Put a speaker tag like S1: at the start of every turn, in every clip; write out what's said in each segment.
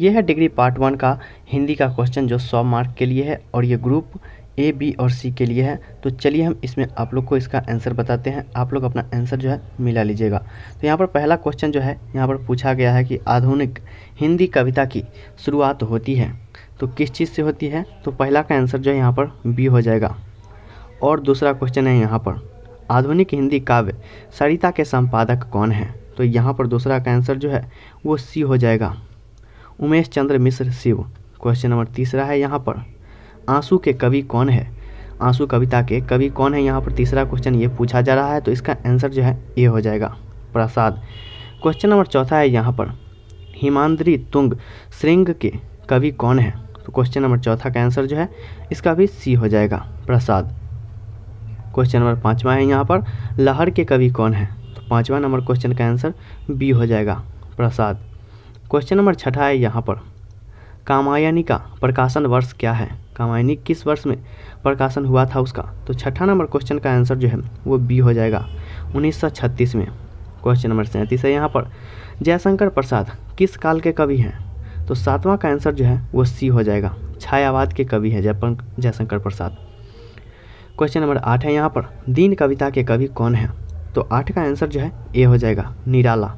S1: ये है degree part one का हिंदी का क्वेश्चन जो सौ मार्क के लिए है और ये ग्रुप ए बी और सी के लिए है तो चलिए हम इसमें आप लोग को इसका आंसर बताते हैं आप लोग अपना आंसर जो है मिला लीजिएगा तो यहाँ पर पहला क्वेश्चन जो है यहाँ पर पूछा गया है कि आधुनिक हिंदी कविता की शुरुआत होती है तो किस चीज़ से होती है तो पहला का आंसर जो है यहाँ पर बी हो जाएगा और दूसरा क्वेश्चन है यहाँ पर आधुनिक हिंदी काव्य सरिता के संपादक कौन है तो यहाँ पर दूसरा का आंसर जो है वो सी हो जाएगा उमेश चंद्र मिश्र शिव क्वेश्चन नंबर तीसरा है यहाँ पर आंसू के कवि कौन है आंसू कविता के कवि कौन है यहाँ पर तीसरा क्वेश्चन ये पूछा जा रहा है तो इसका आंसर जो है ये हो जाएगा प्रसाद क्वेश्चन नंबर चौथा है यहाँ पर हिमांद्री तुंग श्रृंग के कवि कौन है तो क्वेश्चन नंबर चौथा का आंसर जो है इसका भी सी हो जाएगा प्रसाद क्वेश्चन नंबर पाँचवा है यहाँ पर लहर के कवि कौन है तो पाँचवा नंबर क्वेश्चन का आंसर बी हो जाएगा प्रसाद क्वेश्चन नंबर छठा है यहाँ पर कामायनी का प्रकाशन वर्ष क्या है कामायनी किस वर्ष में प्रकाशन हुआ था उसका तो छठा नंबर क्वेश्चन का आंसर जो है वो बी हो जाएगा 1936 में क्वेश्चन नंबर सैंतीस है यहाँ पर जयशंकर प्रसाद किस काल के कवि हैं तो सातवां का आंसर जो है वो सी हो जाएगा छायावाद के कवि हैं जयपन जयशंकर प्रसाद क्वेश्चन नंबर आठ है यहाँ पर दीन कविता के कवि कौन हैं तो आठ का आंसर जो है ए हो जाएगा निराला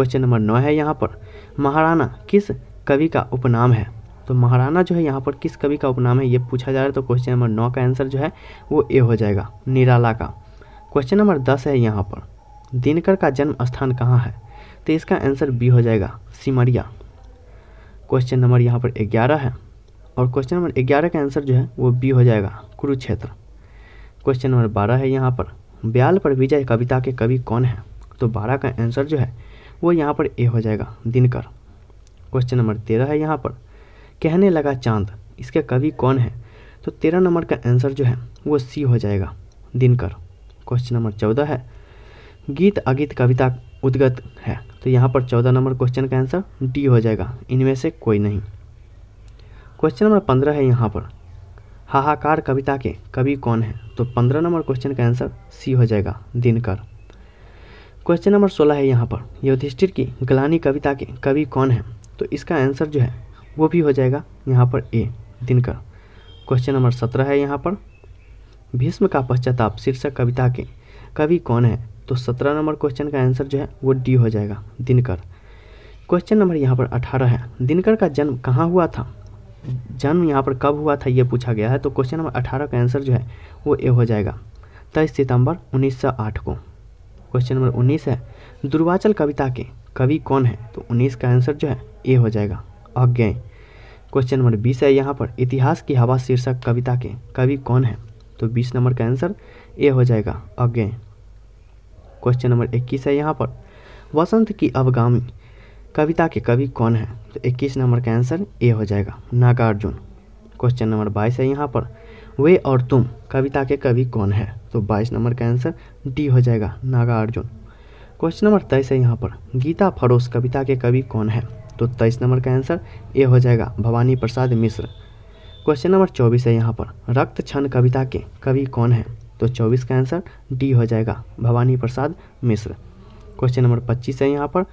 S1: क्वेश्चन नंबर नौ है यहाँ पर महाराणा किस कवि का उपनाम है तो महाराणा जो है यहाँ पर किस कवि का उपनाम है ये पूछा जा रहा है तो क्वेश्चन नंबर नौ का आंसर जो है वो ए हो जाएगा निराला का क्वेश्चन नंबर दस है यहाँ पर दिनकर का जन्म स्थान कहाँ है तो इसका आंसर बी हो जाएगा सिमरिया क्वेश्चन नंबर यहाँ पर ग्यारह है और क्वेश्चन नंबर ग्यारह का आंसर जो है वो बी हो जाएगा कुरुक्षेत्र क्वेश्चन नंबर बारह है यहाँ पर ब्याल पर विजय कविता के कवि कौन है तो बारह का आंसर जो है वो यहाँ पर ए हो जाएगा दिनकर क्वेश्चन नंबर तेरह है यहाँ पर कहने लगा चांद इसके कवि कौन है तो तेरह नंबर का आंसर जो है वो सी हो जाएगा दिनकर क्वेश्चन नंबर चौदह है गीत अगीत कविता उद्गत है तो यहाँ पर चौदह नंबर क्वेश्चन का आंसर डी हो जाएगा इनमें से कोई नहीं क्वेश्चन नंबर पंद्रह है यहाँ पर हाहाकार कविता के कवि कौन है तो पंद्रह नंबर क्वेश्चन का आंसर सी हो जाएगा दिनकर क्वेश्चन नंबर सोलह है यहाँ पर युधिष्ठिर की गलानी कविता के कवि कौन है तो इसका आंसर जो है वो भी हो जाएगा यहाँ पर ए दिनकर क्वेश्चन नंबर सत्रह है यहाँ पर भीष्म का पश्चाताप शीर्षक कविता के कवि कौन है तो सत्रह नंबर क्वेश्चन का आंसर जो है वो डी हो जाएगा दिनकर क्वेश्चन नंबर यहाँ पर अठारह है दिनकर का जन्म कहाँ हुआ था जन्म यहाँ पर कब हुआ था ये पूछा गया है तो क्वेश्चन नंबर अठारह का आंसर जो है वो ए हो जाएगा तेईस सितंबर 1908 को क्वेश्चन नंबर उन्नीस है दुर्वाचल कविता के कवि कौन है तो उन्नीस का आंसर जो है ए हो जाएगा अज्ञा क्वेश्चन नंबर बीस है यहाँ पर इतिहास की हवा शीर्षक कविता के कवि कौन है तो बीस नंबर का आंसर ए हो जाएगा अज्ञा क्वेश्चन नंबर इक्कीस है यहाँ पर वसंत की अवगामी कविता के कवि कौन है तो इक्कीस नंबर का आंसर ए हो जाएगा नागार्जुन क्वेश्चन नंबर बाईस है यहाँ पर वे और तुम कविता के कवि कौन है तो 22 नंबर का आंसर डी हो जाएगा नागा अर्जुन क्वेश्चन नंबर तेईस है यहाँ पर गीता फरोश कविता के कवि कौन है तो तेईस नंबर का आंसर ए हो जाएगा भवानी प्रसाद मिश्र क्वेश्चन नंबर चौबीस है यहाँ पर रक्त छन कविता के कवि कौन है तो चौबीस का आंसर डी हो जाएगा भवानी प्रसाद मिश्र क्वेश्चन नंबर पच्चीस है यहाँ पर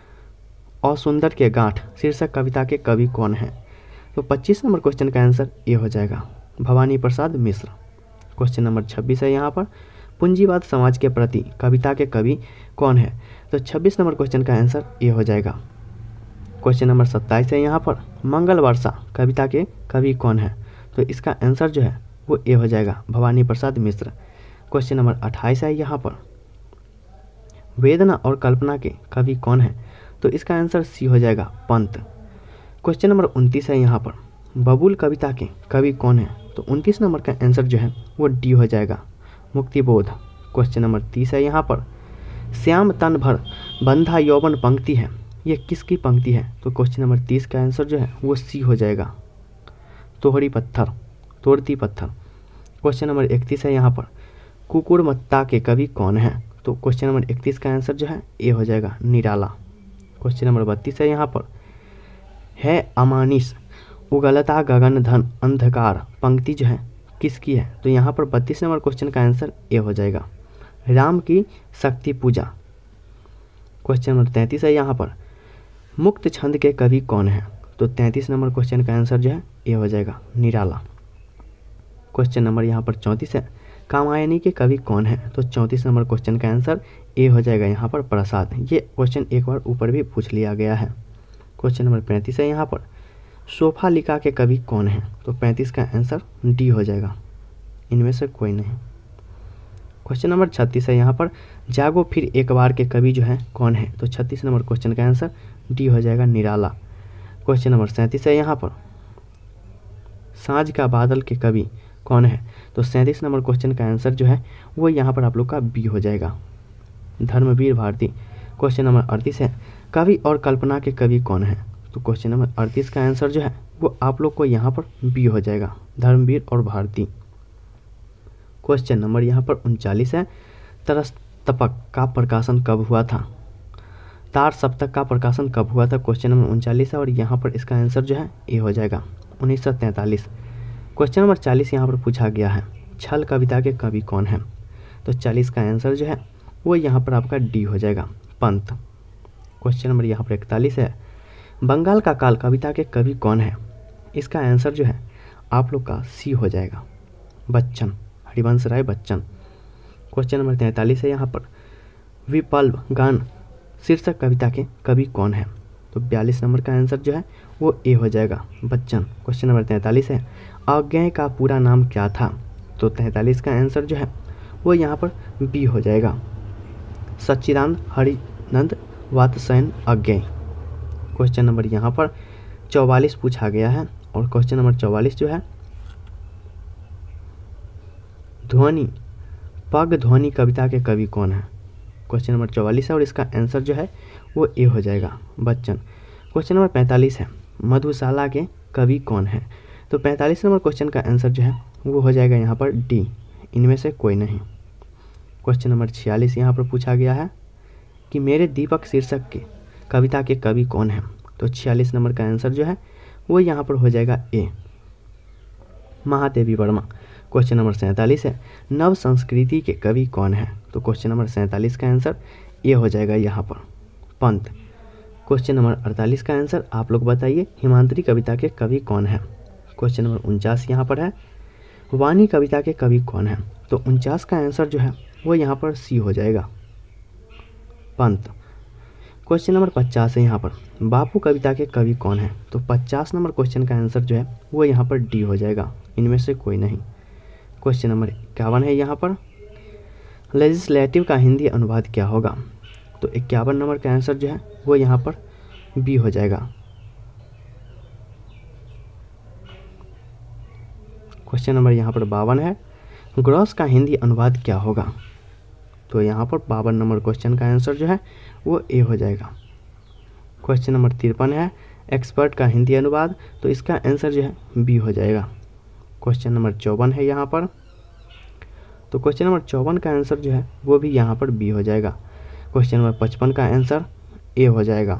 S1: असुंदर के गांठ शीर्षक कविता के कवि कौन है तो पच्चीस नंबर क्वेश्चन का आंसर ए हो जाएगा भवानी प्रसाद मिश्र क्वेश्चन नंबर छब्बीस है यहाँ पर पूंजीवाद समाज के प्रति कविता के कवि कौन है तो छब्बीस नंबर क्वेश्चन का आंसर ये हो जाएगा क्वेश्चन नंबर सत्ताईस है यहाँ पर मंगल वर्षा कविता के कवि कौन है तो इसका आंसर जो है वो ए हो जाएगा भवानी प्रसाद मिश्र क्वेश्चन नंबर अट्ठाईस है यहाँ पर वेदना और कल्पना के कवि कौन है तो इसका आंसर सी हो जाएगा पंत क्वेश्चन नंबर उनतीस है यहाँ पर बबुल कविता के कवि कौन है तो उनतीस नंबर का आंसर जो है वो डी हो जाएगा मुक्तिबोध क्वेश्चन नंबर तीस है यहाँ पर श्याम तन भर बंधा यौवन पंक्ति है ये किसकी पंक्ति है तो क्वेश्चन नंबर तीस का आंसर जो है वो सी हो जाएगा तोहरी पत्थर तोड़ती पत्थर क्वेश्चन नंबर इकतीस है यहाँ पर कुकुर मत्ता के कवि कौन है तो क्वेश्चन नंबर इकतीस का आंसर जो है ए हो जाएगा निराला क्वेश्चन नंबर बत्तीस है यहाँ पर है अमानिश उगलता गगन धन अंधकार पंक्ति जो है किसकी है तो यहाँ पर बत्तीस नंबर क्वेश्चन का आंसर ए हो जाएगा राम की शक्ति पूजा क्वेश्चन नंबर तैंतीस है यहाँ पर मुक्त छंद के कवि कौन है तो तैंतीस नंबर क्वेश्चन का आंसर जो है ए हो जाएगा निराला क्वेश्चन नंबर यहाँ पर चौंतीस है कामायनी के कवि कौन है तो चौंतीस नंबर क्वेश्चन का आंसर ए हो जाएगा यहाँ पर प्रसाद ये क्वेश्चन एक बार ऊपर भी पूछ लिया गया है क्वेश्चन नंबर पैंतीस है यहाँ पर सोफ़ा लिखा के कवि कौन है तो पैंतीस का आंसर डी हो जाएगा इनमें से कोई नहीं क्वेश्चन नंबर छत्तीस है यहाँ पर जागो फिर एक बार के कवि जो है कौन है तो छत्तीस नंबर क्वेश्चन का आंसर डी हो जाएगा निराला क्वेश्चन नंबर सैंतीस है यहाँ पर साँझ का बादल के कवि कौन है तो सैंतीस नंबर क्वेश्चन का आंसर जो है वो यहाँ पर आप लोग का बी हो जाएगा धर्मवीर भारती क्वेश्चन नंबर अड़तीस है कवि और कल्पना के कवि कौन है तो क्वेश्चन नंबर अड़तीस का आंसर जो है वो आप लोग को यहाँ पर बी हो जाएगा धर्मवीर और भारती क्वेश्चन नंबर यहाँ पर उनचालीस है तरस तपक का प्रकाशन कब हुआ था तार सप्तक का प्रकाशन कब हुआ था क्वेश्चन नंबर उनचालीस है और यहाँ पर इसका आंसर जो है ए हो जाएगा उन्नीस सौ तैंतालीस क्वेश्चन नंबर चालीस यहाँ पर पूछा गया है छल कविता के कवि कौन है तो चालीस का आंसर जो है वो यहाँ पर आपका डी हो जाएगा पंत क्वेश्चन नंबर यहाँ पर इकतालीस है बंगाल का काल कविता के कवि कौन है इसका आंसर जो है आप लोग का सी हो जाएगा बच्चन हरिवंश राय बच्चन क्वेश्चन नंबर तैंतालीस है यहाँ पर विपल्व गान शीर्षक कविता के कवि कौन है तो बयालीस नंबर का आंसर जो है वो ए हो जाएगा बच्चन क्वेश्चन नंबर तैंतालीस है आज्ञा का पूरा नाम क्या था तो तैंतालीस का आंसर जो है वो यहाँ पर बी हो जाएगा सच्चिदानंद हरिनंद वातसैन अज्ञा क्वेश्चन नंबर यहाँ पर चौवालीस पूछा गया है और क्वेश्चन नंबर चौवालीस जो है ध्वनि पग ध्वनि कविता के कवि कौन है क्वेश्चन नंबर चौवालीस है और इसका आंसर जो है वो ए हो जाएगा बच्चन क्वेश्चन नंबर पैंतालीस है मधुशाला के कवि कौन है तो पैंतालीस नंबर क्वेश्चन का आंसर जो है वो हो जाएगा यहाँ पर डी इनमें से कोई नहीं क्वेश्चन नंबर छियालीस यहाँ पर पूछा गया है कि मेरे दीपक शीर्षक के कविता के कवि कौन हैं तो छियालीस नंबर का आंसर जो है वो यहाँ पर हो जाएगा A Mahadevi Verma question number सैंतालीस है नव संस्कृति के कवि कौन है तो क्वेश्चन नंबर सैंतालीस का आंसर ये हो जाएगा यहाँ पर पंत क्वेश्चन नंबर अड़तालीस का आंसर आप लोग बताइए हिमांतरी कविता के कवि कौन है क्वेश्चन नंबर उनचास यहाँ पर है वानी कविता के कवि कौन है तो उनचास का आंसर जो है वो यहाँ पर सी हो जाएगा पंत क्वेश्चन नंबर पचास है यहाँ पर बापू कविता के कवि कौन है तो पचास नंबर क्वेश्चन का आंसर जो है वो यहाँ पर डी हो जाएगा इनमें से कोई नहीं क्वेश्चन नंबर इक्यावन है यहाँ पर लेजिस्लेटिव का हिंदी अनुवाद क्या होगा तो इक्यावन नंबर का आंसर जो है वो यहाँ पर बी हो जाएगा क्वेश्चन नंबर यहाँ पर बावन है ग्रॉस का हिंदी अनुवाद क्या होगा तो यहाँ पर बावन नंबर क्वेश्चन का आंसर जो है वो ए हो जाएगा क्वेश्चन नंबर तिरपन है एक्सपर्ट का हिंदी अनुवाद तो इसका आंसर जो है बी हो जाएगा क्वेश्चन नंबर चौवन है यहाँ पर तो क्वेश्चन नंबर चौवन का आंसर जो है वो भी यहाँ पर बी हो जाएगा क्वेश्चन नंबर पचपन का आंसर ए हो जाएगा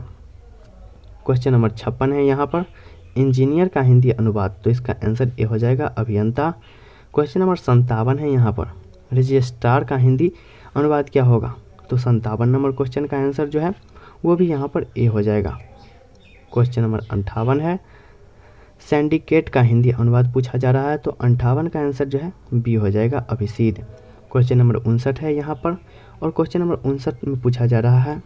S1: क्वेश्चन नंबर छप्पन है यहाँ पर इंजीनियर का हिंदी अनुवाद तो इसका आंसर ए हो जाएगा अभियंता क्वेश्चन नंबर संतावन है यहाँ पर रजिस्ट्रार का हिंदी अनुवाद क्या होगा तो संतावन नंबर क्वेश्चन का आंसर जो है वो भी यहाँ पर ए हो जाएगा क्वेश्चन नंबर अंठावन है सेंडिकेट का हिंदी अनुवाद पूछा जा रहा है तो अंठावन का आंसर जो है बी हो जाएगा अभिषेद क्वेश्चन नंबर उनसठ है यहाँ पर और क्वेश्चन नंबर उनसठ में पूछा जा रहा है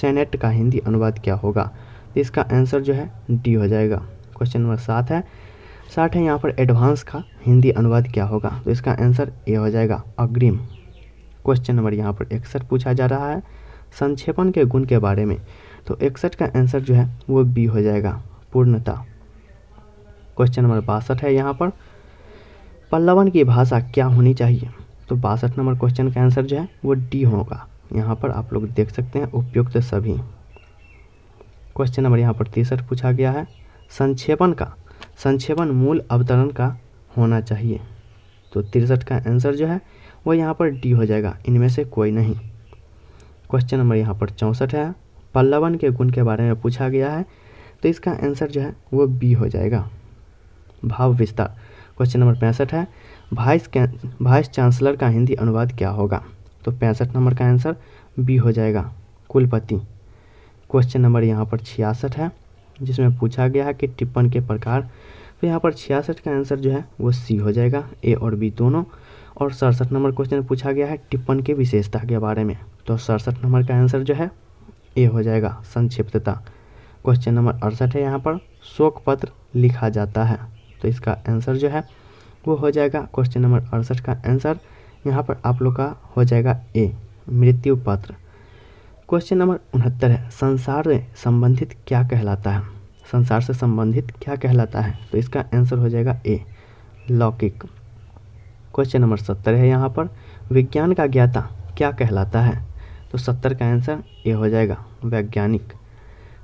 S1: सेनेट का हिंदी अनुवाद क्या होगा तो इसका आंसर जो है डी हो जाएगा क्वेश्चन नंबर सात है साठ है यहाँ पर एडवांस का हिंदी अनुवाद क्या होगा तो इसका आंसर ए हो जाएगा अग्रिम क्वेश्चन नंबर यहाँ पर इकसठ पूछा जा रहा है संक्षेपण के गुण के बारे में तो इकसठ का आंसर जो है वो बी हो जाएगा पूर्णता क्वेश्चन नंबर बासठ है यहाँ पर पल्लवन की भाषा क्या होनी चाहिए तो बासठ नंबर क्वेश्चन का आंसर जो है वो डी होगा यहाँ पर आप लोग देख सकते हैं उपयुक्त सभी क्वेश्चन नंबर यहाँ पर तिरसठ पूछा गया है संक्षेपण का संक्षेपण मूल अवतरण का होना चाहिए तो तिरसठ का आंसर जो है वो यहाँ पर डी हो जाएगा इनमें से कोई नहीं क्वेश्चन नंबर यहाँ पर चौंसठ है पल्लवन के गुण के बारे में पूछा गया है तो इसका आंसर जो है वो बी हो जाएगा भाव विस्तार क्वेश्चन नंबर पैंसठ है वाइस वाइस चांसलर का हिंदी अनुवाद क्या होगा तो पैंसठ नंबर का आंसर बी हो जाएगा कुलपति क्वेश्चन नंबर यहाँ पर छियासठ है जिसमें पूछा गया है कि टिप्पण के प्रकार तो यहाँ पर छियासठ का आंसर जो है वो सी हो जाएगा ए और बी दोनों और सड़सठ नंबर क्वेश्चन पूछा गया है टिप्पण की विशेषता के बारे में तो सड़सठ नंबर का आंसर जो है ए हो जाएगा संक्षिप्तता क्वेश्चन नंबर अड़सठ है यहाँ पर शोक पत्र लिखा जाता है तो इसका आंसर जो है वो हो जाएगा क्वेश्चन नंबर अड़सठ का आंसर यहाँ पर आप लोग का हो जाएगा ए मृत्यु पत्र क्वेश्चन नंबर उनहत्तर है संसार से संबंधित क्या कहलाता है संसार से संबंधित क्या कहलाता है तो इसका आंसर हो जाएगा ए लौकिक क्वेश्चन नंबर सत्तर है यहाँ पर विज्ञान का ज्ञाता क्या कहलाता है तो सत्तर का आंसर ये हो जाएगा वैज्ञानिक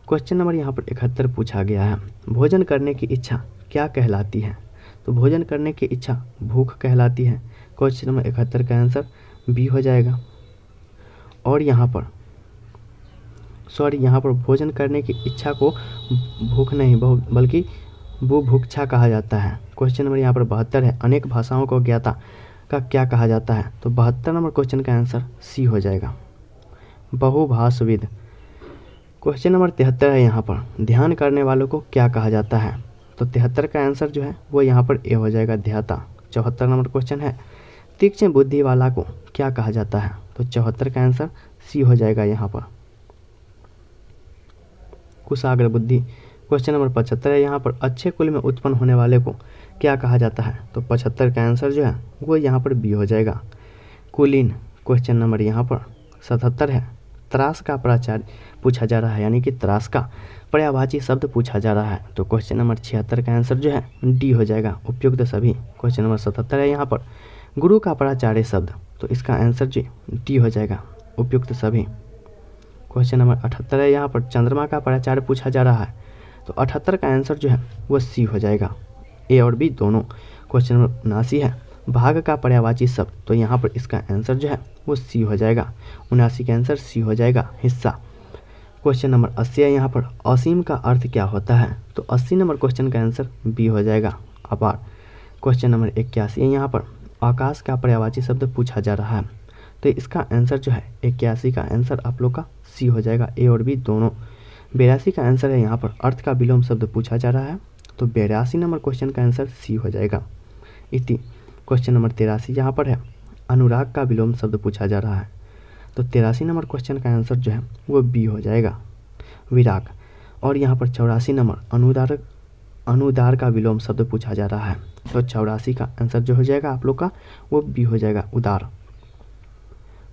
S1: क्वेश्चन नंबर यहाँ पर इकहत्तर पूछा गया है भोजन करने की इच्छा क्या कहलाती है तो भोजन करने की इच्छा भूख कहलाती है क्वेश्चन नंबर इकहत्तर का आंसर बी हो जाएगा और यहाँ पर सॉरी यहाँ पर भोजन करने की इच्छा को भूख नहीं बल्कि बुभुक्षा कहा जाता है क्वेश्चन नंबर यहाँ पर बहत्तर है अनेक भाषाओं को ज्ञाता का क्या कहा जाता है तो बहत्तर नंबर क्वेश्चन का आंसर सी हो जाएगा बहुभाषविद क्वेश्चन नंबर तिहत्तर है यहाँ पर ध्यान करने वालों को क्या कहा जाता है तो तिहत्तर का आंसर जो है वो यहाँ पर ए हो जाएगा ध्याता चौहत्तर नंबर क्वेश्चन है तीक्ष्ण बुद्धि वाला को क्या कहा जाता है तो चौहत्तर का आंसर सी हो जाएगा यहाँ पर कुशाग्र बुद्धि क्वेश्चन नंबर पचहत्तर है यहाँ पर अच्छे कुल में उत्पन्न होने वाले को क्या कहा जाता है तो पचहत्तर का आंसर जो है वो यहाँ पर बी हो जाएगा कुलीन क्वेश्चन नंबर यहाँ पर सतहत्तर है त्रास का प्राचार्य पूछा जा रहा है यानी कि त्रास का पर्यावाची शब्द पूछा जा रहा है तो क्वेश्चन नंबर छिहत्तर का आंसर जो है डी हो जाएगा उपयुक्त सभी क्वेश्चन नंबर सतहत्तर है यहाँ पर गुरु का प्राचार्य शब्द तो इसका आंसर जी डी हो जाएगा उपयुक्त सभी क्वेश्चन नंबर अठहत्तर है यहाँ पर चंद्रमा का प्राचार्य पूछा जा रहा है तो अठहत्तर का आंसर जो है वह सी हो जाएगा ए और बी दोनों क्वेश्चन नंबर उनासी है भाग का पर्यावाची शब्द तो यहाँ पर इसका आंसर जो है वो सी हो जाएगा उनासी का आंसर सी हो जाएगा हिस्सा क्वेश्चन नंबर अस्सी है यहाँ पर असीम का अर्थ क्या होता है तो अस्सी नंबर क्वेश्चन का आंसर बी हो जाएगा अपार क्वेश्चन नंबर इक्यासी है यहाँ पर आकाश का पर्यावाची शब्द पूछा जा रहा है तो इसका आंसर जो है इक्यासी का आंसर आप लोग का सी हो जाएगा ए और बी दोनों बेरासी का आंसर है यहाँ पर अर्थ का विलोम शब्द पूछा जा रहा है तो बेरासी नंबर क्वेश्चन का आंसर सी हो जाएगा इति क्वेश्चन नंबर तेरासी यहाँ पर है अनुराग का विलोम शब्द पूछा जा रहा है तो तेरासी नंबर क्वेश्चन का आंसर जो है वो बी हो जाएगा विराग और यहाँ पर चौरासी नंबर अनुदार अनुदार का विलोम शब्द पूछा जा रहा है तो चौरासी का आंसर जो हो जाएगा आप लोग का वो बी हो जाएगा उदार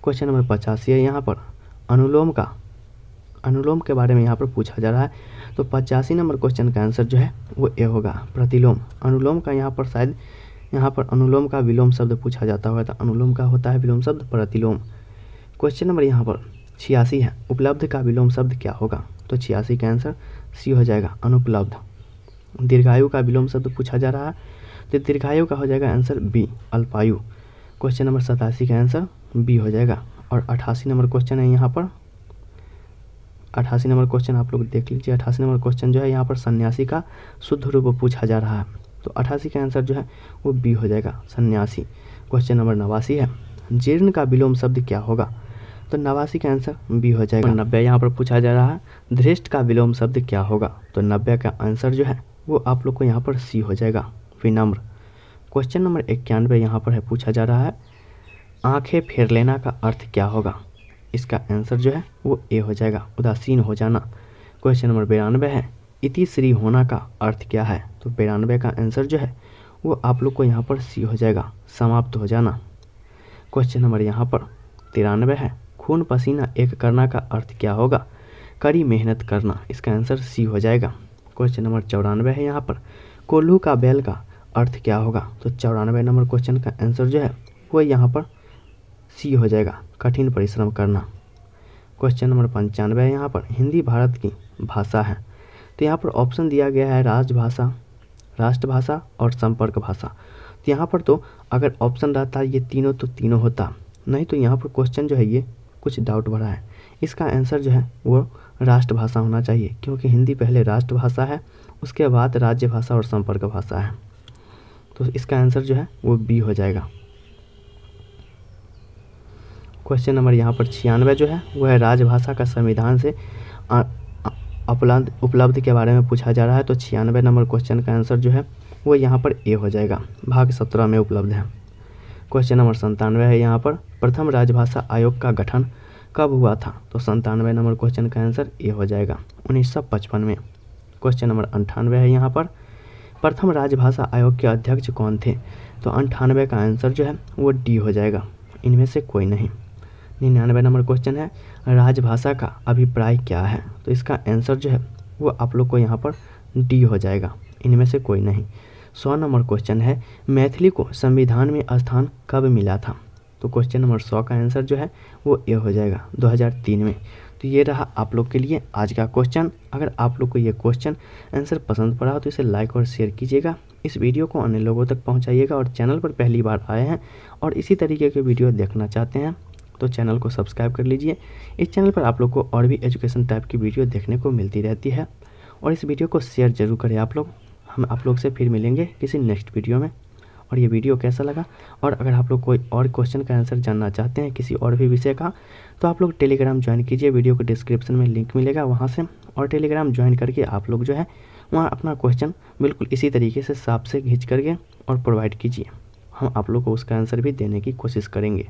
S1: क्वेश्चन नंबर पचासी है यहाँ पर अनुलोम का अनुलोम के बारे में यहाँ पर पूछा जा रहा है तो पचासी नंबर क्वेश्चन का आंसर जो है वो ए होगा प्रतिलोम अनुलोम का यहाँ पर शायद यहाँ पर अनुलोम का विलोम शब्द पूछा जाता होगा तो अनुलोम का होता है विलोम शब्द प्रतिलोम क्वेश्चन नंबर यहाँ पर छियासी है उपलब्ध का विलोम शब्द क्या होगा तो छियासी का आंसर सी हो जाएगा अनुपलब्ध दीर्घायु का विलोम शब्द पूछा जा रहा है तो दीर्घायु का हो जाएगा आंसर बी अल्पायु क्वेश्चन नंबर सतासी का आंसर बी हो जाएगा और अठासी नंबर क्वेश्चन है यहाँ पर अठासी नंबर क्वेश्चन आप लोग देख लीजिए अठासी नंबर क्वेश्चन जो है यहाँ पर सन्यासी का शुद्ध रूप पूछा जा रहा है तो अठासी का आंसर जो है वो बी हो जाएगा सन्यासी क्वेश्चन नंबर नवासी है जीर्ण का विलोम शब्द क्या होगा तो नवासी का आंसर बी हो जाएगा नब्बे यहाँ पर पूछा जा रहा है धृष्ट का विलोम शब्द क्या होगा तो नब्बे का आंसर जो है वो आप लोग को यहाँ पर सी हो जाएगा विनम्र क्वेश्चन नंबर इक्यानवे यहाँ पर है पूछा जा रहा है आँखें फेर लेना का अर्थ क्या होगा इसका आंसर जो है वो ए हो जाएगा उदासीन हो जाना क्वेश्चन नंबर बिरानवे है इति श्री होना का अर्थ क्या है तो बिरानवे का आंसर जो है वो आप लोग को यहाँ पर सी हो जाएगा समाप्त हो जाना क्वेश्चन नंबर यहाँ पर तिरानवे है खून पसीना एक करना का अर्थ क्या होगा कड़ी मेहनत करना इसका आंसर सी हो जाएगा क्वेश्चन नंबर चौरानवे है यहाँ पर कोल्हू का बैल का अर्थ क्या होगा तो चौरानवे नंबर क्वेश्चन का आंसर जो है वो यहाँ पर सी हो जाएगा कठिन परिश्रम करना क्वेश्चन नंबर पंचानवे है यहाँ पर हिंदी भारत की भाषा है तो यहाँ पर ऑप्शन दिया गया है राजभाषा राष्ट्रभाषा और संपर्क भाषा तो यहाँ पर तो अगर ऑप्शन रहता ये तीनों तो तीनों होता नहीं तो यहाँ पर क्वेश्चन जो है ये कुछ डाउट भरा है इसका आंसर जो है वो राष्ट्रभाषा होना चाहिए क्योंकि हिंदी पहले राष्ट्रभाषा है उसके बाद राज्य भाषा और संपर्क भाषा है तो इसका आंसर जो है वो बी हो जाएगा क्वेश्चन नंबर यहाँ पर छियानवे जो है वह है राजभाषा का संविधान से उपलब्ध उपलब्ध के बारे में पूछा जा रहा है तो छियानवे नंबर क्वेश्चन का आंसर जो है वो यहाँ पर ए हो जाएगा भाग सत्रह में उपलब्ध है क्वेश्चन नंबर संतानवे है यहाँ पर प्रथम राजभाषा आयोग का गठन कब हुआ था तो संतानवे नंबर क्वेश्चन का आंसर ए हो जाएगा उन्नीस में क्वेश्चन नंबर अंठानवे है यहाँ पर प्रथम राजभाषा आयोग के अध्यक्ष कौन थे तो अंठानवे का आंसर जो है वो डी हो जाएगा इनमें से कोई नहीं निन्यानवे नंबर क्वेश्चन है राजभाषा का अभिप्राय क्या है तो इसका आंसर जो है वो आप लोग को यहाँ पर डी हो जाएगा इनमें से कोई नहीं सौ नंबर क्वेश्चन है मैथिली को संविधान में स्थान कब मिला था तो क्वेश्चन नंबर सौ का आंसर जो है वो ए हो जाएगा 2003 में तो ये रहा आप लोग के लिए आज का क्वेश्चन अगर आप लोग को ये क्वेश्चन आंसर पसंद पड़ा हो तो इसे लाइक और शेयर कीजिएगा इस वीडियो को अन्य लोगों तक पहुंचाइएगा और चैनल पर पहली बार आए हैं और इसी तरीके के वीडियो देखना चाहते हैं तो चैनल को सब्सक्राइब कर लीजिए इस चैनल पर आप लोग को और भी एजुकेशन टाइप की वीडियो देखने को मिलती रहती है और इस वीडियो को शेयर जरूर करें आप लोग हम आप लोग से फिर मिलेंगे किसी नेक्स्ट वीडियो में और ये वीडियो कैसा लगा और अगर आप लोग कोई और क्वेश्चन का आंसर जानना चाहते हैं किसी और भी विषय का तो आप लोग टेलीग्राम ज्वाइन कीजिए वीडियो को डिस्क्रिप्शन में लिंक मिलेगा वहाँ से और टेलीग्राम ज्वाइन करके आप लोग जो है वहाँ अपना क्वेश्चन बिल्कुल इसी तरीके से साफ से खींच करके और प्रोवाइड कीजिए हम आप लोग को उसका आंसर भी देने की कोशिश करेंगे